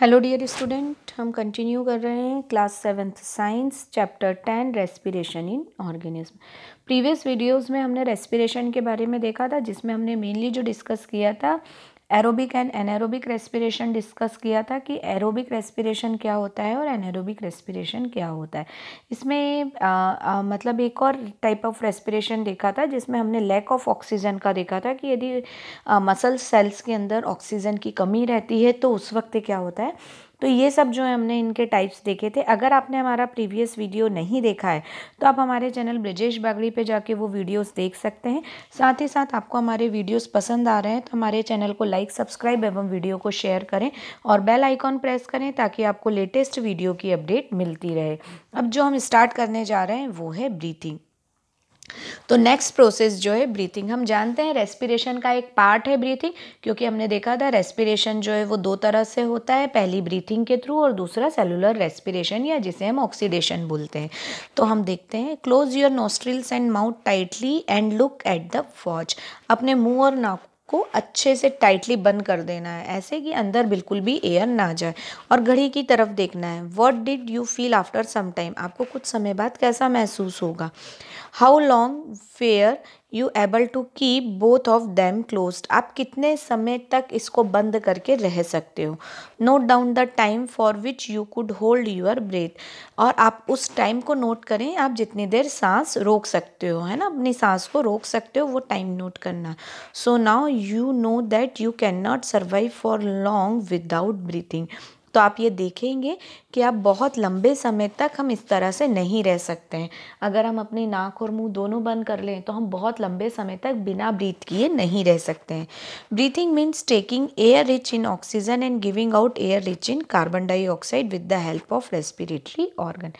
hello dear student हम continue कर रहे हैं class seventh science chapter ten respiration in organism previous videos में हमने रेस्पिरेशन के बारे में देखा था जिसमें हमने मेनली जो डिस्कस किया था aerobic and anaerobic respiration discuss किया था कि एरोबिक रेस्पिरेशन क्या होता है और एनारोबिक रेस्पिरेशन क्या होता है इसमें आ, आ, मतलब एक और टाइप ऑफ रेस्पिरेशन देखा था जिसमें हमने लैक ऑफ ऑक्सीजन का देखा था कि यदि मसल सेल्स के अंदर ऑक्सीजन की कमी रहती है तो उस वक्त क्या होता है तो ये सब जो है हमने इनके टाइप्स देखे थे अगर आपने हमारा प्रीवियस वीडियो नहीं देखा है तो आप हमारे चैनल ब्रजेश बागड़ी पे जाके वो वीडियोस देख सकते हैं साथ ही साथ आपको हमारे वीडियोस पसंद आ रहे हैं तो हमारे चैनल को लाइक सब्सक्राइब एवं वीडियो को शेयर करें और बेल आइकॉन प्रेस करें ताकि आपको लेटेस्ट वीडियो की अपडेट मिलती रहे अब जो हम स्टार्ट करने जा रहे हैं वो है ब्रीथिंग तो नेक्स्ट प्रोसेस जो है ब्रीथिंग हम जानते हैं रेस्पिरेशन का एक पार्ट है ब्रीथिंग क्योंकि हमने देखा था रेस्पिरेशन जो है वो दो तरह से होता है पहली ब्रीथिंग के थ्रू और दूसरा सेलुलर रेस्पिरेशन या जिसे हम ऑक्सीडेशन बोलते हैं तो हम देखते हैं close your nostrils and mouth tightly and look at the watch अपने मुंह और नाक को अच्छे से टाइटली बंद कर देना है ऐसे कि अंदर बिल्कुल भी एयर ना जाए और घड़ी की तरफ देखना है what did you feel after some time आपको कुछ समय बाद कैसा महसूस होगा how long were you able to keep both of them closed आप कितने समय तक इसको बंद करके रह सकते हो note down the time for which you could hold your breath और आप उस टाइम को नोट करें आप जितनी देर सांस रोक सकते हो है ना अपनी सांस को रोक सकते हो वो टाइम नोट करना so now you know that you can not survive for long without breathing तो आप ये देखेंगे कि आप बहुत लंबे समय तक हम इस तरह से नहीं रह सकते हैं अगर हम अपने नाक और मुंह दोनों बंद कर लें तो हम बहुत लंबे समय तक बिना ब्रीथ किए नहीं रह सकते हैं breathing means taking air rich in oxygen and giving out air rich in carbon dioxide with the help of respiratory organ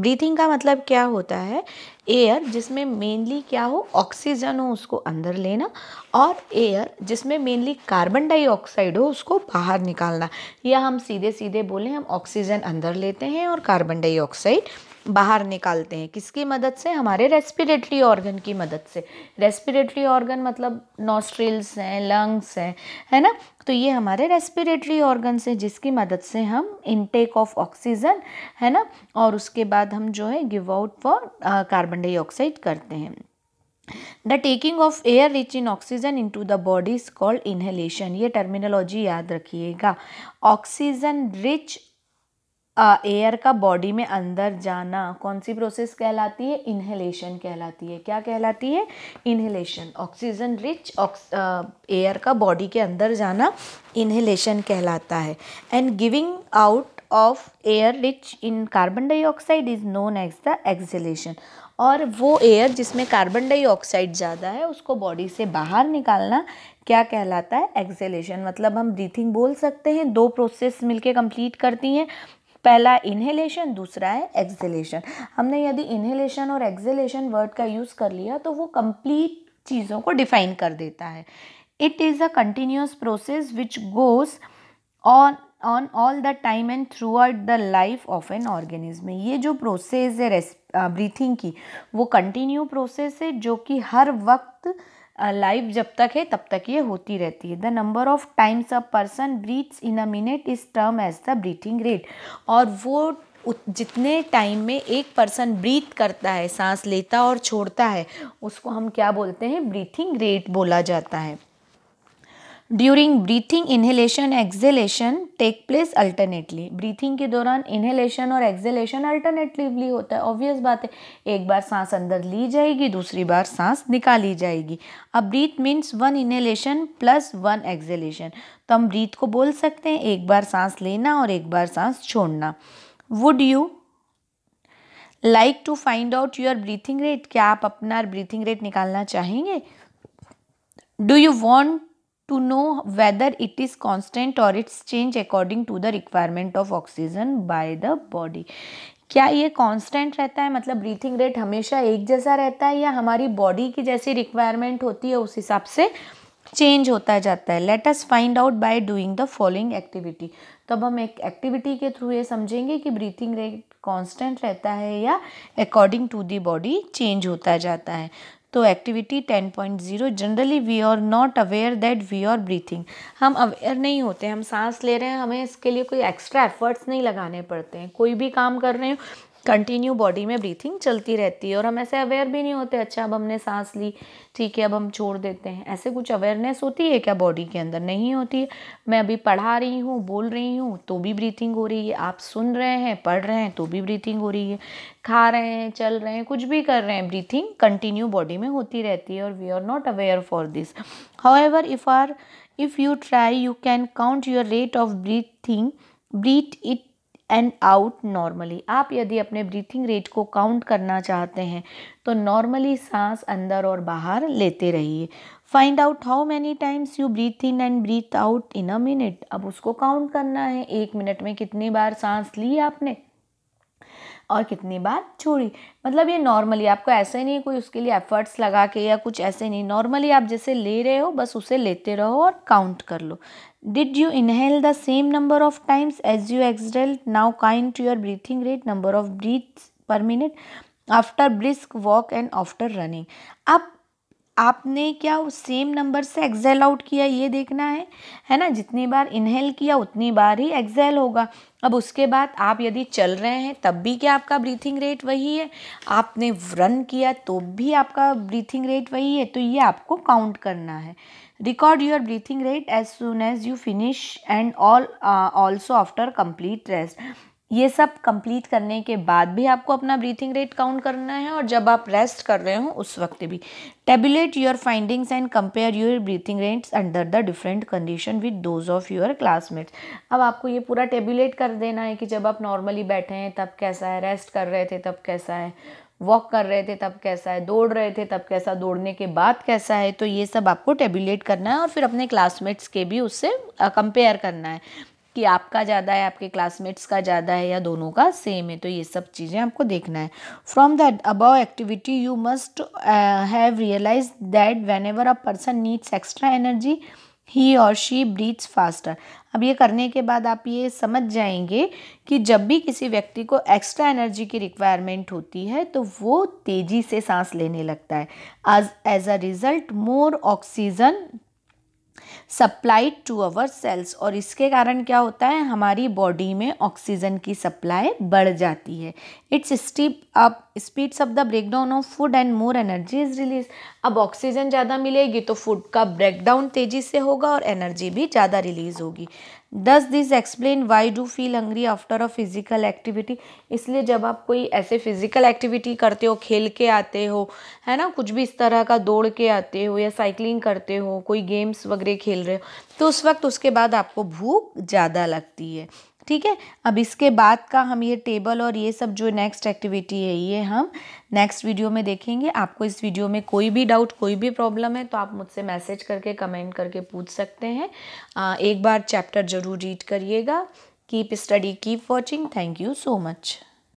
breathing का मतलब क्या होता है एयर जिसमें मेनली क्या हो ऑक्सीजन हो उसको अंदर लेना और एयर जिसमें मेनली कार्बन डाइऑक्साइड हो उसको बाहर निकालना या हम सीधे सीधे बोलें हम ऑक्सीजन अंदर लेते हैं और कार्बन डाइऑक्साइड बाहर निकालते हैं किसकी मदद से हमारे रेस्पिरेटरी ऑर्गन की मदद से रेस्पिरेटरी ऑर्गन मतलब नॉस्ट्रिल्स हैं लंग्स हैं है ना तो ये हमारे रेस्पिरेटरी ऑर्गन से जिसकी मदद से हम इनटेक ऑफ ऑक्सीजन है ना और उसके बाद हम जो है give out for carbon dioxide करते हैं the taking of air rich in oxygen into the body is called inhalation ये टर्मिनोलॉजी याद रखिएगा ऑक्सीजन रिच एयर का बॉडी में अंदर जाना कौन सी प्रोसेस कहलाती है इन्हेलेशन कहलाती है क्या कहलाती है इन्हेलेशन ऑक्सीजन रिच एयर का बॉडी के अंदर जाना इन्हेलेशन कहलाता है and giving out of air rich in carbon dioxide is known as the exhalation और वो एयर जिसमें कार्बन डाइऑक्साइड ज़्यादा है उसको बॉडी से बाहर निकालना क्या कहलाता है एक्सेलेशन मतलब हम ब्रीथिंग बोल सकते हैं दो प्रोसेस मिलके कंप्लीट करती हैं पहला इन्हेलेशन दूसरा है एक्सेलेशन हमने यदि इन्हेलेशन और एक्सेलेशन वर्ड का यूज़ कर लिया तो वो कंप्लीट चीज़ों को डिफाइन कर देता है it is a continuous process which goes on on all the time and throughout the life of an organism ये जो प्रोसेस है ब्रीथिंग की वो कंटिन्यू प्रोसेस है जो कि हर वक्त लाइफ जब तक है तब तक ये होती रहती है the number of times a person breathes in a minute is term as the breathing rate और वो जितने टाइम में एक पर्सन ब्रीथ करता है सांस लेता और छोड़ता है उसको हम क्या बोलते हैं ब्रीथिंग रेट बोला जाता है during breathing inhalation exhalation take place alternately breathing के दौरान इन्हेलेशन और एक्जेलेशन अल्टरनेटिवली होता है ऑब्वियस बात है एक बार सांस अंदर ली जाएगी दूसरी बार सांस निकाली जाएगी अब breath means one inhalation plus one exhalation तो हम ब्रीथ को बोल सकते हैं एक बार सांस लेना और एक बार सांस छोड़ना would you like to find out your breathing rate क्या आप अपना ब्रीथिंग रेट निकालना चाहेंगे do you want to know whether it is constant or it's change according to the requirement of oxygen by the body क्या ये constant रहता है मतलब ब्रीथिंग रेट हमेशा एक जैसा रहता है या हमारी बॉडी की जैसी रिक्वायरमेंट होती है उस हिसाब से चेंज होता जाता है let us find out by doing the following activity तो अब हम एक एक्टिविटी के थ्रू ये समझेंगे कि ब्रीथिंग रेट कांस्टेंट रहता है या according to the body change होता जाता है तो activity ten point zero generally we are not aware that we are breathing हम अवेयर नहीं होते हम सांस ले रहे हैं हमें इसके लिए कोई एक्स्ट्रा एफर्ट्स नहीं लगाने पड़ते हैं कोई भी काम कर रहे हो कंटिन्यू बॉडी में ब्रीथिंग चलती रहती है और हम ऐसे अवेयर भी नहीं होते अच्छा अब हमने सांस ली ठीक है अब हम छोड़ देते हैं ऐसे कुछ अवेयरनेस होती है क्या बॉडी के अंदर नहीं होती है मैं अभी पढ़ा रही हूँ बोल रही हूँ तो भी ब्रीथिंग हो रही है आप सुन रहे हैं पढ़ रहे हैं तो भी ब्रीथिंग हो रही है खा रहे हैं चल रहे हैं कुछ भी कर रहे हैं ब्रीथिंग कंटिन्यू बॉडी में होती रहती है और we are not aware for this however if are if you try you can count your rate of breathing breath it and out normally आप यदि अपने ब्रीथिंग रेट को काउंट करना चाहते हैं तो नॉर्मली सांस अंदर और बाहर लेते रहिए find out how many times you breathe in and breathe out in a minute अब उसको काउंट करना है एक मिनट में कितनी बार सांस ली आपने और कितनी बार छोड़ी मतलब ये नॉर्मली आपको ऐसे नहीं कोई उसके लिए एफर्ट्स लगा के या कुछ ऐसे नहीं नॉर्मली आप जैसे ले रहे हो बस उसे लेते रहो और काउंट कर लो did you inhale the same number of times as you exhale now find to your breathing rate number of breath per minute after brisk walk and after running आप आपने क्या उस सेम नंबर से exhale out किया ये देखना है है ना जितनी बार इनहेल किया उतनी बार ही एक्सेल होगा अब उसके बाद आप यदि चल रहे हैं तब भी क्या आपका ब्रीथिंग रेट वही है आपने रन किया तो भी आपका ब्रीथिंग रेट वही है तो ये आपको काउंट करना है record your breathing rate as soon as you finish and all also after complete rest ये सब कंप्लीट करने के बाद भी आपको अपना ब्रीथिंग रेट काउंट करना है और जब आप रेस्ट कर रहे हो उस वक्त भी tabulate your findings and compare your breathing rates under the different condition with those of your classmates अब आपको ये पूरा टेबुलेट कर देना है कि जब आप नॉर्मली बैठे हैं तब कैसा है रेस्ट कर रहे थे तब कैसा है वॉक कर रहे थे तब कैसा है दौड़ रहे थे तब कैसा दौड़ने के बाद कैसा है तो ये सब आपको टेबुलेट करना है और फिर अपने क्लासमेट्स के भी उससे कंपेयर करना है कि आपका ज़्यादा है आपके क्लासमेट्स का ज़्यादा है या दोनों का सेम है तो ये सब चीज़ें आपको देखना है from the above activity you must have realise that when a person needs extra energy he और शी ब्रीथ्स फास्टर अब ये करने के बाद आप ये समझ जाएंगे कि जब भी किसी व्यक्ति को एक्स्ट्रा एनर्जी की रिक्वायरमेंट होती है तो वो तेज़ी से सांस लेने लगता है as as a result more oxygen supply to our cells और इसके कारण क्या होता है हमारी बॉडी में ऑक्सीजन की सप्लाई बढ़ जाती है it's steep up speeds of the breakdown of food and more energy is release अब ऑक्सीजन ज़्यादा मिलेगी तो फूड का ब्रेकडाउन तेज़ी से होगा और एनर्जी भी ज़्यादा रिलीज होगी this this explain why do feel hungry after a physical activity इसलिए जब आप कोई ऐसे फिज़िकल एक्टिविटी करते हो खेल के आते हो है ना कुछ भी इस तरह का दौड़ के आते हो या साइकिलिंग करते हो कोई गेम्स वगैरह खेल रहे हो तो उस वक्त उसके बाद आपको भूख ज़्यादा लगती है ठीक है अब इसके बाद का हम ये टेबल और ये सब जो नेक्स्ट एक्टिविटी है ये हम नेक्स्ट वीडियो में देखेंगे आपको इस वीडियो में कोई भी डाउट कोई भी प्रॉब्लम है तो आप मुझसे मैसेज करके कमेंट करके पूछ सकते हैं आ, एक बार चैप्टर ज़रूर रीड करिएगा keep study keep watching thank you so much